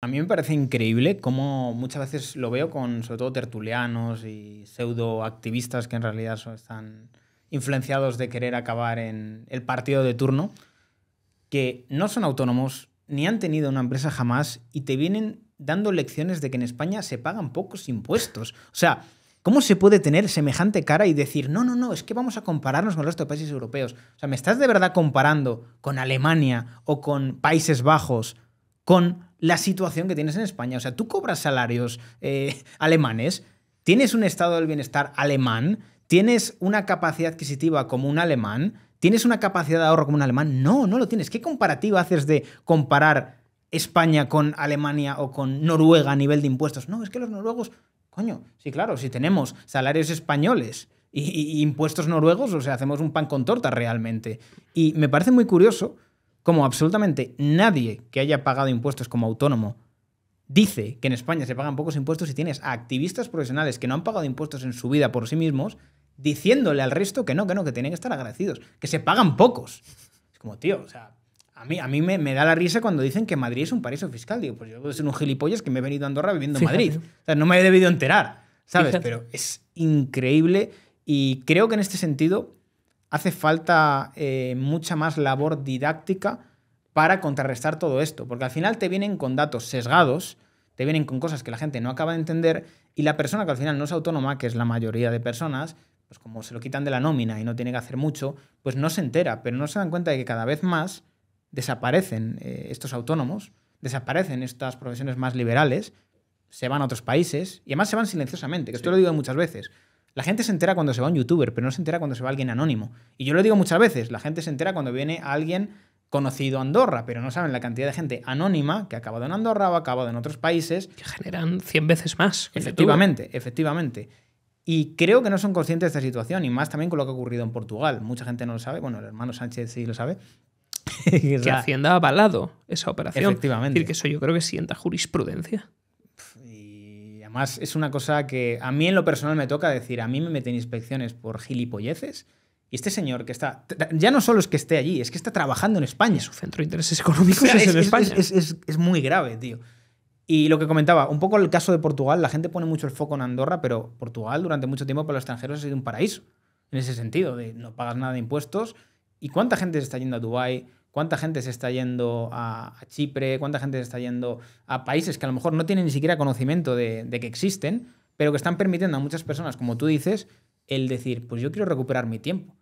A mí me parece increíble cómo muchas veces lo veo con, sobre todo, tertulianos y pseudoactivistas que en realidad están influenciados de querer acabar en el partido de turno, que no son autónomos ni han tenido una empresa jamás y te vienen dando lecciones de que en España se pagan pocos impuestos. O sea, ¿cómo se puede tener semejante cara y decir, no, no, no, es que vamos a compararnos con el resto de países europeos? O sea, ¿me estás de verdad comparando con Alemania o con Países Bajos, con la situación que tienes en España. O sea, tú cobras salarios eh, alemanes, tienes un estado del bienestar alemán, tienes una capacidad adquisitiva como un alemán, tienes una capacidad de ahorro como un alemán. No, no lo tienes. ¿Qué comparativa haces de comparar España con Alemania o con Noruega a nivel de impuestos? No, es que los noruegos, coño, sí, claro, si tenemos salarios españoles. Y, impuestos noruegos, o sea, hacemos un pan con torta realmente. Y me parece muy curioso como absolutamente nadie que haya pagado impuestos como autónomo dice que en España se pagan pocos impuestos y tienes a activistas profesionales que no han pagado impuestos en su vida por sí mismos diciéndole al resto que no, que no, que tienen que estar agradecidos, que se pagan pocos. Es como, tío, o sea, a mí, a mí me, da la risa cuando dicen que Madrid es un paraíso fiscal. Digo, pues yo puedo ser un gilipollas que me he venido a Andorra viviendo en Madrid. O sea, no me he debido enterar, ¿sabes? Pero es increíble y creo que en este sentido hace falta eh, mucha más labor didáctica para contrarrestar todo esto, porque al final te vienen con datos sesgados, te vienen con cosas que la gente no acaba de entender y la persona que al final no es autónoma, que es la mayoría de personas, pues como se lo quitan de la nómina y no tiene que hacer mucho, pues no se entera, pero no se dan cuenta de que cada vez más desaparecen eh, estos autónomos, desaparecen estas profesiones más liberales, se van a otros países y además se van silenciosamente, que esto lo digo muchas veces. La gente se entera cuando se va un youtuber, pero no se entera cuando se va alguien anónimo. Y yo lo digo muchas veces, la gente se entera cuando viene alguien conocido a Andorra, pero no saben la cantidad de gente anónima que ha acabado en Andorra o ha acabado en otros países. Que generan 100 veces más. Efectivamente, efectivamente. Y creo que no son conscientes de esta situación, y más también con lo que ha ocurrido en Portugal. Mucha gente no lo sabe, bueno, el hermano Sánchez sí lo sabe. que Hacienda ha avalado esa operación. Efectivamente. Y que eso yo creo que sienta jurisprudencia además es una cosa que a mí en lo personal me toca decir, a mí me meten inspecciones por gilipolleces. Y este señor que está, ya no solo es que esté allí, es que está trabajando en España. Su centro de intereses económicos es, en España. Es, muy grave, tío. Y lo que comentaba, un poco el caso de Portugal, la gente pone mucho el foco en Andorra, pero Portugal durante mucho tiempo para los extranjeros ha sido un paraíso. En ese sentido, de no pagas nada de impuestos. ¿Y cuánta gente se está yendo a Dubái? ¿Cuánta gente se está yendo a, Chipre? ¿Cuánta gente se está yendo a países que a lo mejor no tienen ni siquiera conocimiento de, que existen, pero que están permitiendo a muchas personas, como tú dices, el decir, pues yo quiero recuperar mi tiempo?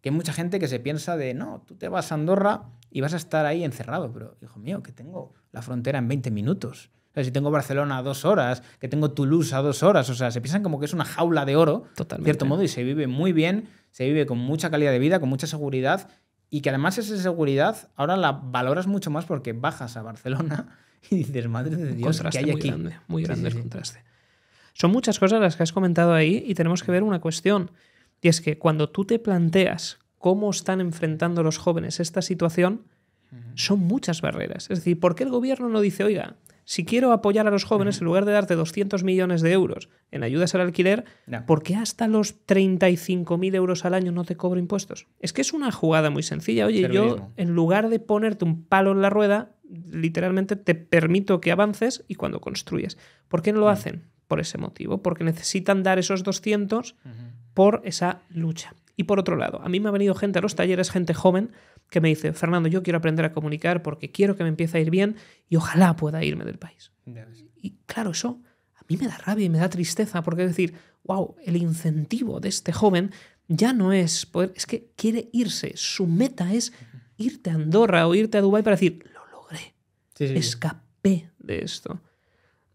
Que hay mucha gente que se piensa de, no, tú te vas a Andorra y vas a estar ahí encerrado, pero hijo mío, que tengo la frontera en 20 minutos. O sea, si tengo Barcelona a dos horas, que tengo Toulouse a dos horas, o sea, se piensan como que es una jaula de oro, en cierto modo, y se vive muy bien, se vive con mucha calidad de vida, con mucha seguridad y que además esa seguridad ahora la valoras mucho más porque bajas a Barcelona y dices, madre de Dios, que hay aquí? muy grande el contraste. Son muchas cosas las que has comentado ahí y tenemos que ver una cuestión. Y es que cuando tú te planteas cómo están enfrentando los jóvenes esta situación, son muchas barreras. Es decir, ¿por qué el gobierno no dice, oiga, si quiero apoyar a los jóvenes, en lugar de darte 200 millones de euros en ayudas al alquiler, ¿por qué hasta los 35.000 euros al año no te cobro impuestos? Es que es una jugada muy sencilla. Oye, yo en lugar de ponerte un palo en la rueda, literalmente te permito que avances y cuando construyes. ¿Por qué no lo hacen? Por ese motivo, porque necesitan dar esos 200 por esa lucha. Y por otro lado, a mí me ha venido gente a los talleres, gente joven, que me dice, Fernando, yo quiero aprender a comunicar porque quiero que me empiece a ir bien y ojalá pueda irme del país. Y claro, eso a mí me da rabia y me da tristeza porque decir, wow, el incentivo de este joven ya no es poder, es que quiere irse, su meta es irte a Andorra o irte a Dubái para decir, lo logré, escapé de esto.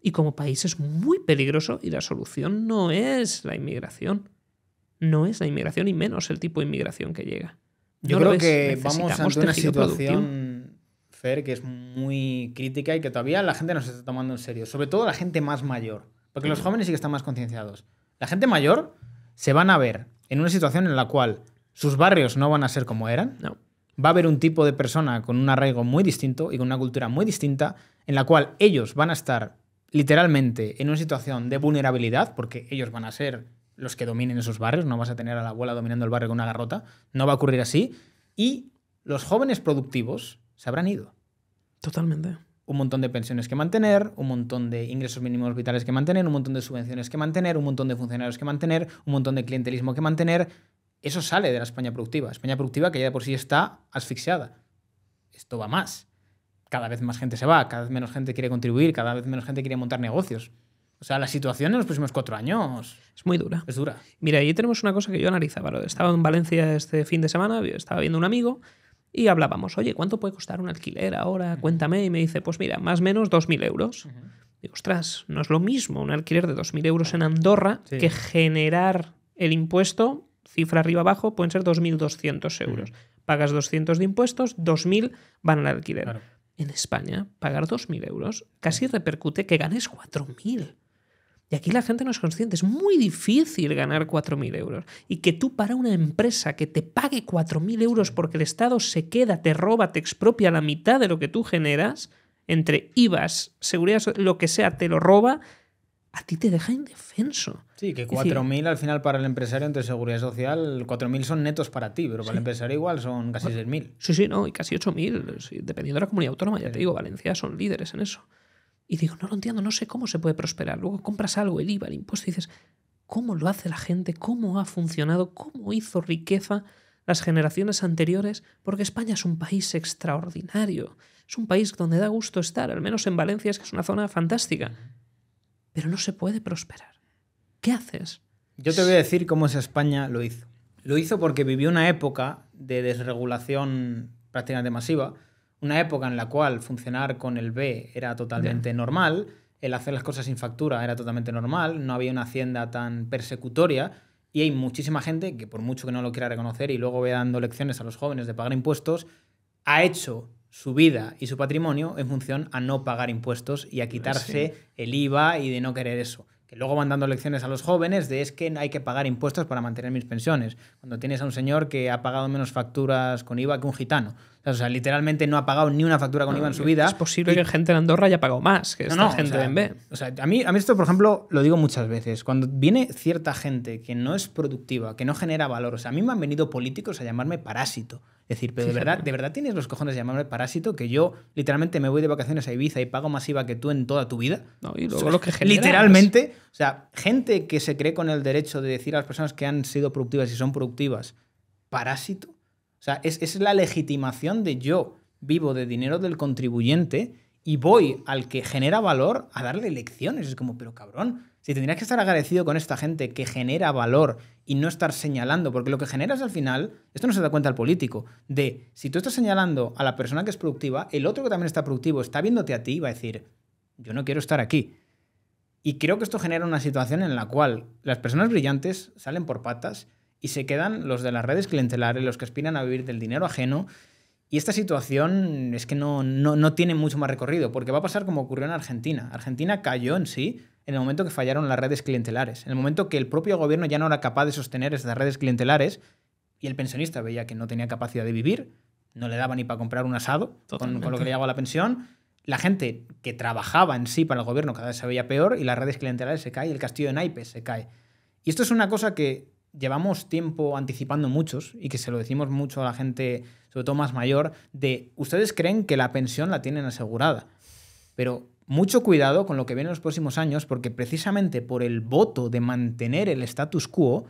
Y como país es muy peligroso y la solución no es la inmigración. No es la inmigración y menos el tipo de inmigración que llega. Yo creo que vamos ante una situación, Fer, que es muy crítica y que todavía la gente no se está tomando en serio. Sobre todo la gente más mayor. Porque los jóvenes sí que están más concienciados. La gente mayor se van a ver en una situación en la cual sus barrios no van a ser como eran. Va a haber un tipo de persona con un arraigo muy distinto y con una cultura muy distinta, en la cual ellos van a estar literalmente en una situación de vulnerabilidad, porque ellos van a ser los que dominen esos barrios, no vas a tener a la abuela dominando el barrio con una garrota, no va a ocurrir así, y los jóvenes productivos se habrán ido. Totalmente. Un montón de pensiones que mantener, un montón de ingresos mínimos vitales que mantener, un montón de subvenciones que mantener, un montón de funcionarios que mantener, un montón de clientelismo que mantener. Eso sale de la España productiva. España productiva que ya por sí está asfixiada. Esto va más. Cada vez más gente se va, cada vez menos gente quiere contribuir, cada vez menos gente quiere montar negocios. O sea, la situación en los próximos cuatro años. Es muy dura. Es dura. Mira, ahí tenemos una cosa que yo analizaba. Estaba en Valencia este fin de semana, estaba viendo un amigo y hablábamos, oye, ¿cuánto puede costar un alquiler ahora? Cuéntame. Y me dice, pues mira, más o menos 2.000 euros. Digo, ostras, no es lo mismo un alquiler de 2.000 euros en Andorra que generar el impuesto, cifra arriba abajo, pueden ser 2.200 euros. Pagas 200 de impuestos, 2.000 van al alquiler. En España, pagar 2.000 euros casi repercute que ganes 4.000. Y aquí la gente no es consciente. Es muy difícil ganar 4.000 euros. Y que tú para una empresa que te pague 4.000 euros porque el Estado se queda, te roba, te expropia la mitad de lo que tú generas, entre IVAs, seguridad, lo que sea, te lo roba, a ti te deja indefenso. Sí, que 4.000 al final para el empresario entre seguridad social, 4.000 son netos para ti, pero para el empresario igual son casi 6.000. Sí, sí, no, y casi 8.000, dependiendo de la comunidad autónoma, ya te digo, Valencia son líderes en eso. Y digo, no lo entiendo, no sé cómo se puede prosperar. Luego compras algo, el IVA, el impuesto, y dices, ¿cómo lo hace la gente? ¿Cómo ha funcionado? ¿Cómo hizo riqueza las generaciones anteriores? Porque España es un país extraordinario. Es un país donde da gusto estar, al menos en Valencia, es que es una zona fantástica. Pero no se puede prosperar. ¿Qué haces? Yo te voy a decir cómo es España lo hizo. Lo hizo porque vivió una época de desregulación prácticamente masiva una época en la cual funcionar con el B era totalmente normal, el hacer las cosas sin factura era totalmente normal, no había una hacienda tan persecutoria y hay muchísima gente que por mucho que no lo quiera reconocer y luego ve dando lecciones a los jóvenes de pagar impuestos, ha hecho su vida y su patrimonio en función a no pagar impuestos y a pues quitarse el IVA y de no querer eso. Que luego van dando lecciones a los jóvenes de es que hay que pagar impuestos para mantener mis pensiones. Cuando tienes a un señor que ha pagado menos facturas con IVA que un gitano. O sea, literalmente no ha pagado ni una factura con IVA en su vida. Es posible que que gente en Andorra haya pagado más que esta gente en B. O sea, a mí, a mí esto, por ejemplo, lo digo muchas veces. Cuando viene cierta gente que no es productiva, que no genera valor, o sea, a mí me han venido políticos a llamarme parásito. Es decir, pero de verdad, de verdad tienes los cojones de llamarme parásito que yo literalmente me voy de vacaciones a Ibiza y pago más IVA que tú en toda tu vida. No, y lo que Literalmente, o sea, gente que se cree con el derecho de decir a las personas que han sido productivas y son productivas, parásito. O sea, es, es la legitimación de yo vivo de dinero del contribuyente y voy al que genera valor a darle lecciones. Es como, pero cabrón, si tendrías que estar agradecido con esta gente que genera valor y no estar señalando, porque lo que generas al final, esto no se da cuenta el político, de si tú estás señalando a la persona que es productiva, el otro que también está productivo está viéndote a ti y va a decir, yo no quiero estar aquí. Y creo que esto genera una situación en la cual las personas brillantes salen por patas y se quedan los de las redes clientelares, los que aspiran a vivir del dinero ajeno. Y esta situación es que no, no, tiene mucho más recorrido, porque va a pasar como ocurrió en Argentina. Argentina cayó en sí en el momento que fallaron las redes clientelares, en el momento que el propio gobierno ya no era capaz de sostener esas redes clientelares y el pensionista veía que no tenía capacidad de vivir, no le daba ni para comprar un asado con, lo que le llegaba la pensión. La gente que trabajaba en sí para el gobierno cada vez se veía peor y las redes clientelares se caen y el castillo de naipes se cae. Y esto es una cosa que llevamos tiempo anticipando muchos y que se lo decimos mucho a la gente, sobre todo más mayor, de ustedes creen que la pensión la tienen asegurada, pero mucho cuidado con lo que viene en los próximos años porque precisamente por el voto de mantener el status quo,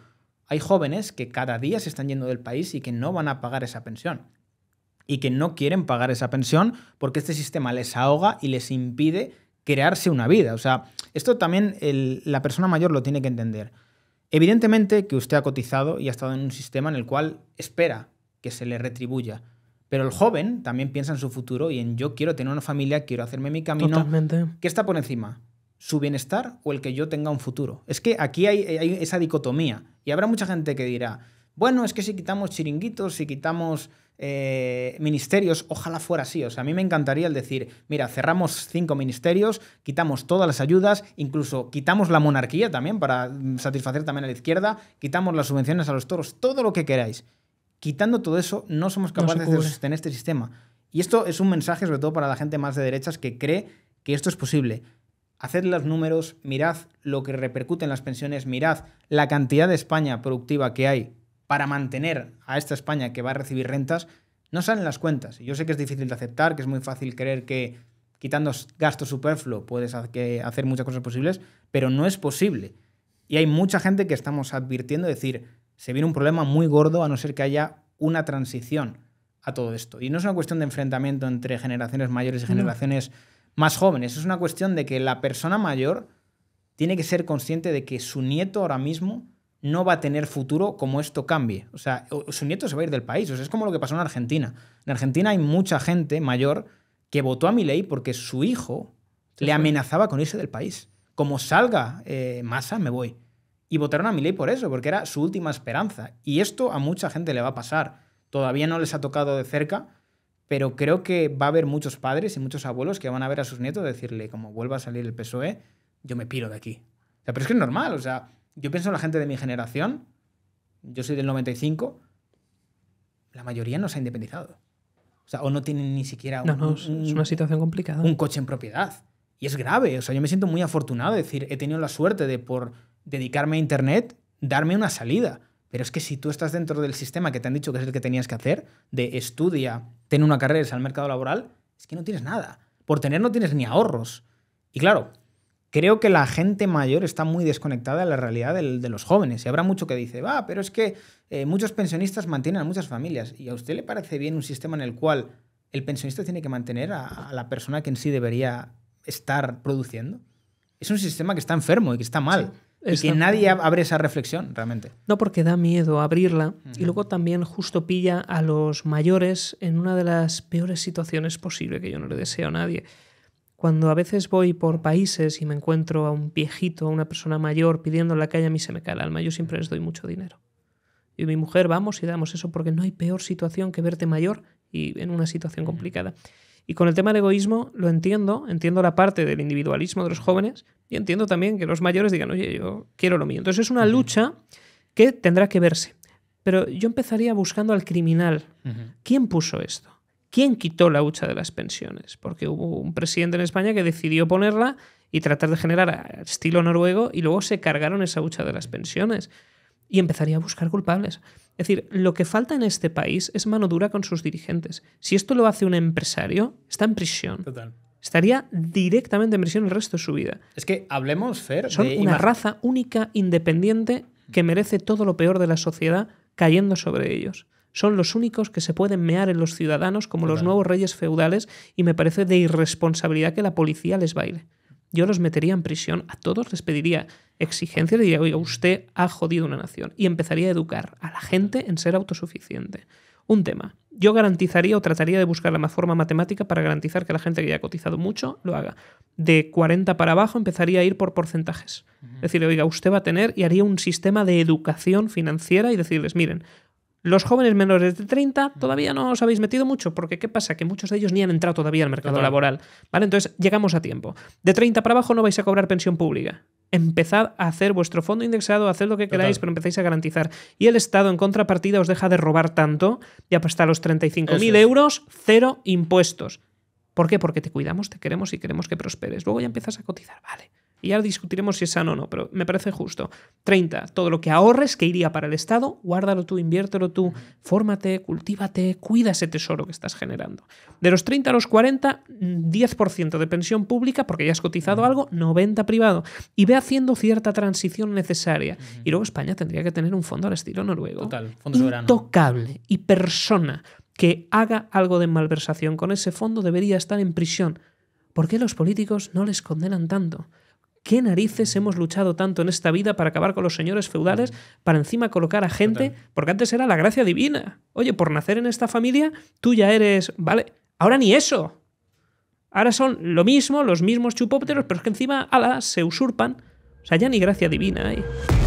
hay jóvenes que cada día se están yendo del país y que no van a pagar esa pensión. Y que no quieren pagar esa pensión porque este sistema les ahoga y les impide crearse una vida. O sea, esto también la persona mayor lo tiene que entender. Evidentemente que usted ha cotizado y ha estado en un sistema en el cual espera que se le retribuya. Pero el joven también piensa en su futuro y en yo quiero tener una familia, quiero hacerme mi camino. Totalmente. ¿Qué está por encima? ¿Su bienestar o el que yo tenga un futuro? Es que aquí hay, hay esa dicotomía. Y habrá mucha gente que dirá, bueno, es que si quitamos chiringuitos, si quitamos eh, ministerios, ojalá fuera así. O sea, a mí me encantaría el decir, mira, cerramos cinco ministerios, quitamos todas las ayudas, incluso quitamos la monarquía también para mm, satisfacer también a la izquierda, quitamos las subvenciones a los toros, todo lo que queráis. Quitando todo eso, no somos capaces de sostener este sistema. Y esto es un mensaje sobre todo para la gente más de derechas que cree que esto es posible. Haced los números, mirad lo que repercute en las pensiones, mirad la cantidad de España productiva que hay para mantener a esta España que va a recibir rentas, no salen las cuentas. Yo sé que es difícil de aceptar, que es muy fácil creer que quitando gastos superfluo puedes hacer muchas cosas posibles, pero no es posible. Y hay mucha gente que estamos advirtiendo, decir, se viene un problema muy gordo a no ser que haya una transición a todo esto. Y no es una cuestión de enfrentamiento entre generaciones mayores y generaciones más jóvenes, es una cuestión de que la persona mayor tiene que ser consciente de que su nieto ahora mismo no va a tener futuro como esto cambie. O sea, su nieto se va a ir del país. O sea, es como lo que pasó en Argentina. En Argentina hay mucha gente mayor que votó a ley porque su hijo le amenazaba con irse del país. Como salga eh, masa, me voy. Y votaron a ley por eso, porque era su última esperanza. Y esto a mucha gente le va a pasar. Todavía no les ha tocado de cerca, pero creo que va a haber muchos padres y muchos abuelos que van a ver a sus nietos decirle, como vuelva a salir el PSOE, yo me piro de aquí. O sea, pero es que es normal, o sea, yo pienso en la gente de mi generación, yo soy del 95, la mayoría no se ha independizado. O sea, o no tienen ni siquiera un, es una situación complicada. un coche en propiedad. Y es grave. O sea, yo me siento muy afortunado. Es decir, he tenido la suerte de por dedicarme a Internet, darme una salida. Pero es que si tú estás dentro del sistema que te han dicho que es el que tenías que hacer, de estudia, ten una carrera, sal al mercado laboral, es que no tienes nada. Por tener no tienes ni ahorros. Y claro, creo que la gente mayor está muy desconectada de la realidad del, de los jóvenes. Y habrá mucho que dice, va, ah, pero es que eh, muchos pensionistas mantienen a muchas familias. ¿Y a usted le parece bien un sistema en el cual el pensionista tiene que mantener a, la persona que en sí debería estar produciendo? Es un sistema que está enfermo y que está mal. Y que nadie abre esa reflexión realmente. No, porque da miedo abrirla. Y luego también justo pilla a los mayores en una de las peores situaciones posibles que yo no le deseo a nadie. Cuando a veces voy por países y me encuentro a un viejito, a una persona mayor pidiendo la calle, a mí se me cae el alma. Yo siempre les doy mucho dinero. y mi mujer vamos y damos eso porque no hay peor situación que verte mayor y en una situación complicada. Y con el tema del egoísmo lo entiendo, entiendo la parte del individualismo de los jóvenes y entiendo también que los mayores digan, oye, yo quiero lo mío. Entonces es una lucha que tendrá que verse. Pero yo empezaría buscando al criminal. ¿Quién puso esto? ¿Quién quitó la hucha de las pensiones? Porque hubo un presidente en España que decidió ponerla y tratar de generar estilo noruego y luego se cargaron esa hucha de las pensiones y empezaría a buscar culpables. Es decir, lo que falta en este país es mano dura con sus dirigentes. Si esto lo hace un empresario, está en prisión. Estaría directamente en prisión el resto de su vida. Es que hablemos, Fer. Son una raza única, independiente, que merece todo lo peor de la sociedad cayendo sobre ellos son los únicos que se pueden mear en los ciudadanos como los nuevos reyes feudales y me parece de irresponsabilidad que la policía les baile. Yo los metería en prisión, a todos les pediría exigencias, y diría, oiga, usted ha jodido una nación y empezaría a educar a la gente en ser autosuficiente. Un tema. Yo garantizaría o trataría de buscar la forma matemática para garantizar que la gente que haya cotizado mucho lo haga. De 40 para abajo empezaría a ir por porcentajes. es decir Decirle, oiga, usted va a tener y haría un sistema de educación financiera y decirles, miren, los jóvenes menores de 30 todavía no os habéis metido mucho, porque ¿qué pasa? Que muchos de ellos ni han entrado todavía al mercado laboral, ¿vale? Entonces llegamos a tiempo. De 30 para abajo no vais a cobrar pensión pública. Empezad a hacer vuestro fondo indexado, haced lo que queráis, pero empezáis a garantizar. Y el Estado, en contrapartida, os deja de robar tanto, y hasta los 35.000 euros, cero impuestos. ¿Por qué? Porque te cuidamos, te queremos y queremos que prosperes. Luego ya empiezas a cotizar, vale. Y ahora discutiremos si es sano o no, pero me parece justo. 30. Todo lo que ahorres que iría para el Estado, guárdalo tú, inviértelo tú, fórmate, cultívate, cuida ese tesoro que estás generando. De los 30 a los 40, 10% de pensión pública, porque ya has cotizado algo, 90% privado. Y ve haciendo cierta transición necesaria. Y luego España tendría que tener un fondo al estilo noruego. Total, fondo Intocable y persona que haga algo de malversación con ese fondo debería estar en prisión. ¿Por qué los políticos no les condenan tanto? ¿Qué narices hemos luchado tanto en esta vida para acabar con los señores feudales, para encima colocar a gente? Porque antes era la gracia divina. Oye, por nacer en esta familia, tú ya eres. Vale, ahora ni eso. Ahora son lo mismo, los mismos chupópteros, pero es que encima ala, se usurpan. O sea, ya ni gracia divina hay.